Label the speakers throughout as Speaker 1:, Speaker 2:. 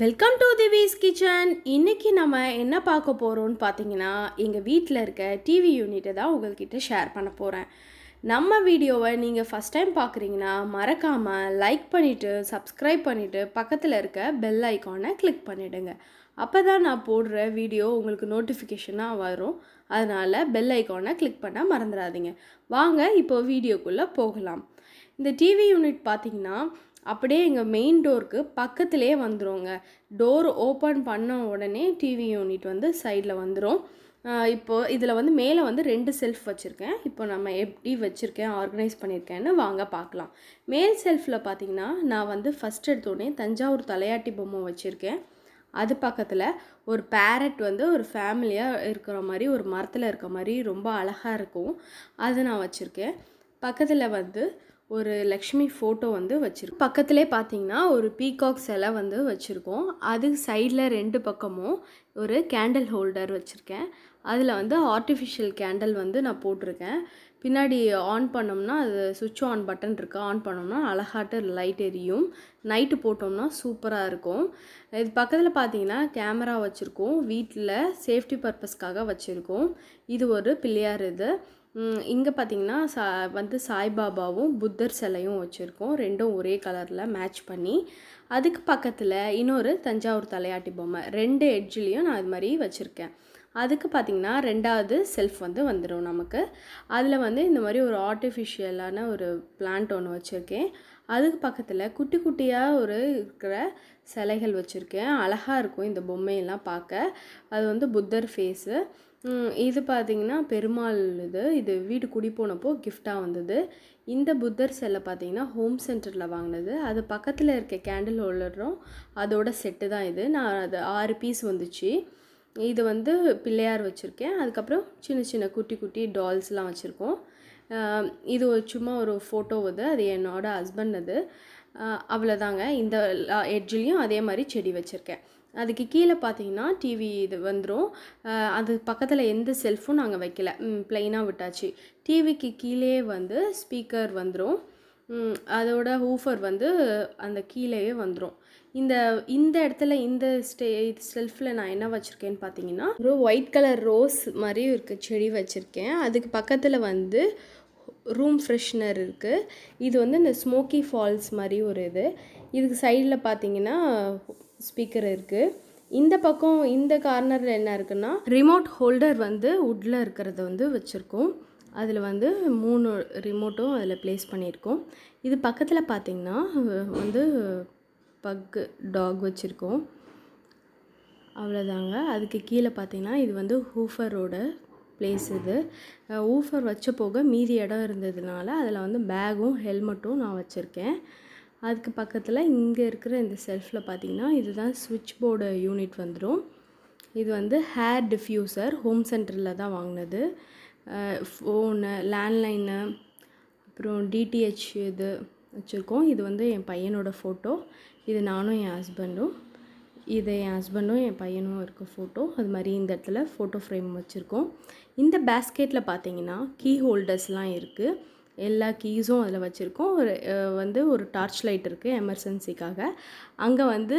Speaker 1: welcome to the V's kitchen இன்றைக்கி நம்ம என்ன பார்க்க போகிறோம்னு பார்த்தீங்கன்னா எங்கள் வீட்டில் இருக்க டிவி யூனிட்டை தான் உங்கள்கிட்ட ஷேர் பண்ண போகிறேன் நம்ம வீடியோவை நீங்கள் ஃபஸ்ட் டைம் பார்க்குறீங்கன்னா மறக்காமல் லைக் பண்ணிவிட்டு சப்ஸ்கிரைப் பண்ணிவிட்டு பக்கத்தில் இருக்க பெல் ஐக்கானை கிளிக் பண்ணிவிடுங்க அப்போ தான் நான் போடுற வீடியோ உங்களுக்கு நோட்டிஃபிகேஷனாக வரும் அதனால் பெல் ஐக்கானை கிளிக் பண்ண மறந்துடாதீங்க வாங்க இப்போ வீடியோக்குள்ளே போகலாம் இந்த டிவி யூனிட் பார்த்திங்கன்னா அப்படியே எங்கள் மெயின் டோருக்கு பக்கத்துலேயே வந்துடுவோங்க டோர் ஓப்பன் பண்ண உடனே டிவி யூனிட் வந்து சைடில் வந்துடும் இப்போது இதில் வந்து மேலே வந்து ரெண்டு செல்ஃப் வச்சுருக்கேன் இப்போ நம்ம எப்படி வச்சுருக்கேன் ஆர்கனைஸ் பண்ணியிருக்கேன்னு வாங்க பார்க்கலாம் மேல் செல்ஃபில் பார்த்திங்கன்னா நான் வந்து ஃபஸ்ட் எடுத்தோடனே தஞ்சாவூர் தலையாட்டி பொம்மை வச்சுருக்கேன் அது பக்கத்தில் ஒரு பேரட் வந்து ஒரு ஃபேமிலியாக இருக்கிற மாதிரி ஒரு மரத்தில் இருக்க மாதிரி ரொம்ப அழகாக இருக்கும் அது நான் வச்சுருக்கேன் பக்கத்தில் வந்து ஒரு லக்ஷ்மி ஃபோட்டோ வந்து வச்சுருக்கோம் பக்கத்துலேயே பார்த்தீங்கன்னா ஒரு பீகாக் சிலை வந்து வச்சுருக்கோம் அது சைடில் ரெண்டு பக்கமும் ஒரு கேண்டில் ஹோல்டர் வச்சுருக்கேன் அதில் வந்து ஆர்டிஃபிஷியல் கேண்டில் வந்து நான் போட்டிருக்கேன் பின்னாடி ஆன் பண்ணோம்னா அது சுவிட்ச் ஆன் பட்டன் இருக்குது ஆன் பண்ணோம்னா அழகாட்டு லைட் எரியும் நைட்டு போட்டோம்னா சூப்பராக இருக்கும் இது பக்கத்தில் பார்த்தீங்கன்னா கேமரா வச்சுருக்கோம் வீட்டில் சேஃப்டி பர்பஸ்க்காக வச்சுருக்கோம் இது ஒரு பிள்ளையார் இது இங்கே பார்த்திங்கன்னா சா வந்து சாய்பாபாவும் புத்தர் சிலையும் வச்சுருக்கோம் ரெண்டும் ஒரே கலரில் மேட்ச் பண்ணி அதுக்கு பக்கத்தில் இன்னொரு தஞ்சாவூர் தலையாட்டி பொம்மை ரெண்டு எட்ஜ்லேயும் நான் இது மாதிரி வச்சுருக்கேன் அதுக்கு பார்த்திங்கன்னா ரெண்டாவது செல்ஃப் வந்து வந்துடும் நமக்கு அதில் வந்து இந்த மாதிரி ஒரு ஆர்டிஃபிஷியலான ஒரு பிளான்ட் ஒன்று வச்சுருக்கேன் அதுக்கு பக்கத்தில் குட்டி குட்டியாக ஒரு இருக்கிற சிலைகள் வச்சுருக்கேன் அழகாக இருக்கும் இந்த பொம்மையெல்லாம் பார்க்க அது வந்து புத்தர் ஃபேஸு இது பார்த்திங்கன்னா பெருமாள் இது இது வீடு குடி போனப்போ கிஃப்டாக வந்தது இந்த புத்தர் செல்லை பார்த்திங்கன்னா ஹோம் சென்டரில் வாங்கினது அது பக்கத்தில் இருக்க கேண்டில் ஹோல்டரும் அதோட செட்டு தான் இது நான் அது ஆறு பீஸ் வந்துச்சு இது வந்து பிள்ளையார் வச்சுருக்கேன் அதுக்கப்புறம் சின்ன சின்ன குட்டி குட்டி டால்ஸ்லாம் வச்சுருக்கோம் இது ஒரு சும்மா ஒரு ஃபோட்டோ அது அது என்னோடய ஹஸ்பண்ட் அது அவ்வளோதாங்க இந்த எட்ஜ்லேயும் அதே மாதிரி செடி வச்சுருக்கேன் அதுக்கு கீழே பார்த்தீங்கன்னா டிவி இது வந்துடும் அது பக்கத்தில் எந்த செல்ஃபும் நாங்கள் வைக்கல ப்ளைனாக விட்டாச்சு டிவிக்கு கீழே வந்து ஸ்பீக்கர் வந்துடும் அதோட ஹூஃபர் வந்து அந்த கீழேயே வந்துடும் இந்த இந்த இடத்துல இந்த ஸ்டே செல்ஃபில் நான் என்ன வச்சுருக்கேன்னு பார்த்தீங்கன்னா ஒரு ஒயிட் கலர் ரோஸ் மாதிரி இருக்க செடி வச்சுருக்கேன் அதுக்கு பக்கத்தில் வந்து ரூம் ஃப்ரெஷ்னர் இருக்குது இது வந்து இந்த ஸ்மோக்கி ஃபால்ஸ் மாதிரி ஒரு இது இதுக்கு சைடில் பார்த்தீங்கன்னா ஸ்பீக்கர் இருக்குது இந்த பக்கம் இந்த கார்னரில் என்ன இருக்குன்னா ரிமோட் ஹோல்டர் வந்து உட்டில் இருக்கிறத வந்து வச்சுருக்கோம் அதில் வந்து மூணு ரிமோட்டும் அதில் ப்ளேஸ் பண்ணியிருக்கோம் இது பக்கத்தில் பார்த்திங்கன்னா வந்து பக்கு டாக் வச்சுருக்கோம் அவ்வளோதாங்க அதுக்கு கீழே பார்த்தீங்கன்னா இது வந்து ஹூஃபரோட பிளேஸ் இது ஊஃபர் வச்ச போக மீதி இடம் இருந்ததுனால அதில் வந்து பேகும் ஹெல்மெட்டும் நான் வச்சுருக்கேன் அதுக்கு பக்கத்தில் இங்கே இருக்கிற இந்த செல்ஃபில் பார்த்திங்கன்னா இதுதான் சுவிட்ச் போர்டு யூனிட் வந்துடும் இது வந்து ஹேர் டிஃப்யூசர் ஹோம் சென்டரில் தான் வாங்கினது ஃபோனு லேண்ட்லைனு அப்புறம் டிடிஹெச் இது வச்சுருக்கோம் இது வந்து என் பையனோட ஃபோட்டோ இது நானும் என் ஹஸ்பண்டும் இது என் ஹஸ்பண்டும் என் பையனும் இருக்க ஃபோட்டோ அது மாதிரி இந்த இடத்துல ஃபோட்டோ ஃப்ரேம் வச்சுருக்கோம் இந்த பேஸ்கெட்டில் பார்த்தீங்கன்னா கீ ஹோல்டர்ஸ்லாம் இருக்குது எல்லா கீஸும் அதில் வச்சுருக்கோம் ஒரு வந்து ஒரு டார்ச் லைட் இருக்குது எமர்ஜென்சிக்காக அங்கே வந்து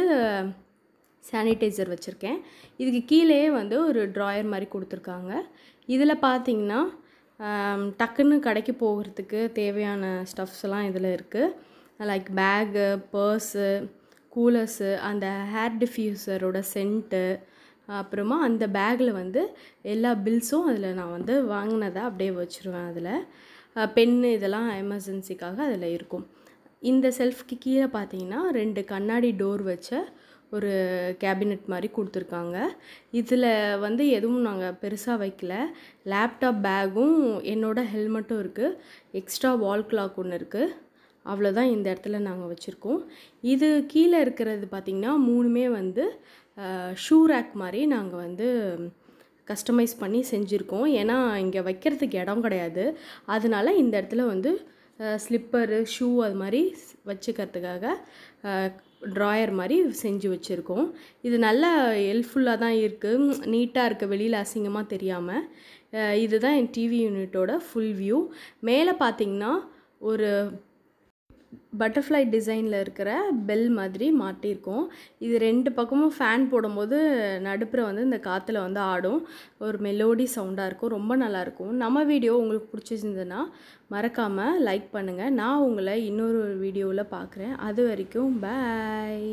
Speaker 1: சானிடைசர் வச்சுருக்கேன் இதுக்கு கீழே வந்து ஒரு ட்ராயர் மாதிரி கொடுத்துருக்காங்க இதில் பார்த்தீங்கன்னா டக்குன்னு கடைக்கு போகிறதுக்கு தேவையான ஸ்டஃப்ஸ் எல்லாம் இதில் இருக்குது லைக் பேகு பர்ஸு கூலர்ஸு அந்த ஹேர் டிஃப்யூசரோட சென்ட்டு அப்புறமா அந்த பேக்கில் வந்து எல்லா பில்ஸும் அதில் நான் வந்து வாங்கினதை அப்படியே வச்சுருவேன் அதில் பென்னு இதெல்லாம் எமர்ஜென்சிக்காக அதில் இருக்கும் இந்த செல்ஃப்க்கு கீழே பார்த்தீங்கன்னா ரெண்டு கண்ணாடி டோர் வச்ச ஒரு கேபினெட் மாதிரி கொடுத்துருக்காங்க இதில் வந்து எதுவும் நாங்கள் பெருசாக வைக்கல லேப்டாப் பேகும் என்னோடய ஹெல்மெட்டும் இருக்குது எக்ஸ்ட்ரா வால் கிளாக் ஒன்று இருக்குது அவ்வளோதான் இந்த இடத்துல நாங்கள் வச்சுருக்கோம் இது கீழே இருக்கிறது பார்த்திங்கன்னா மூணுமே வந்து ஷூ ரேக் மாதிரி நாங்கள் வந்து கஸ்டமைஸ் பண்ணி செஞ்சுருக்கோம் ஏன்னா இங்கே வைக்கிறதுக்கு இடம் கிடையாது அதனால இந்த இடத்துல வந்து ஸ்லிப்பரு ஷூ அது மாதிரி வச்சுக்கிறதுக்காக ட்ராயர் மாதிரி செஞ்சு வச்சுருக்கோம் இது நல்லா ஹெல்ப்ஃபுல்லாக தான் இருக்குது நீட்டாக இருக்குது வெளியில் அசிங்கமாக தெரியாமல் இதுதான் என் டிவி யூனிட்டோட ஃபுல் வியூ மேலே பார்த்திங்கன்னா ஒரு பட்டர்ஃப்ளை டிசைனில் இருக்கிற பெல் மாதிரி மாட்டியிருக்கோம் இது ரெண்டு பக்கமும் ஃபேன் போடும்போது நடுப்புற வந்து இந்த காற்றுல வந்து ஆடும் ஒரு மெலோடி சவுண்டாக இருக்கும் ரொம்ப நல்லாயிருக்கும் நம்ம வீடியோ உங்களுக்கு பிடிச்சிருந்ததுன்னா மறக்காமல் லைக் பண்ணுங்கள் நான் உங்களை இன்னொரு வீடியோவில் பார்க்குறேன் அது வரைக்கும் பாய்